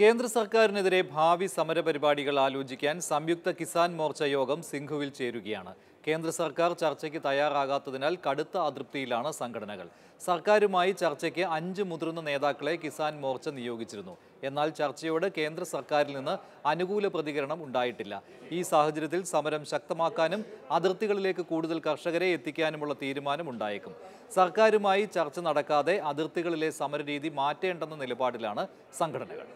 കേന്ദ്ര സർക്കാരിനെതിരെ ഭാവി സമരപരിപാടികൾ ആലോചിക്കാൻ സംയുക്ത കിസാൻ മോർച്ച യോഗം സിംഘുവിൽ ചേരുകയാണ് കേന്ദ്ര സർക്കാർ ചർച്ചയ്ക്ക് തയ്യാറാകാത്തതിനാൽ കടുത്ത അതൃപ്തിയിലാണ് സംഘടനകൾ സർക്കാരുമായി ചർച്ചയ്ക്ക് അഞ്ച് മുതിർന്ന നേതാക്കളെ കിസാൻ മോർച്ച നിയോഗിച്ചിരുന്നു എന്നാൽ ചർച്ചയോട് കേന്ദ്ര സർക്കാരിൽ നിന്ന് അനുകൂല പ്രതികരണം ഉണ്ടായിട്ടില്ല ഈ സാഹചര്യത്തിൽ സമരം ശക്തമാക്കാനും അതിർത്തികളിലേക്ക് കൂടുതൽ കർഷകരെ എത്തിക്കാനുമുള്ള തീരുമാനം ഉണ്ടായേക്കും സർക്കാരുമായി ചർച്ച നടക്കാതെ അതിർത്തികളിലെ സമരരീതി മാറ്റേണ്ടെന്ന നിലപാടിലാണ് സംഘടനകൾ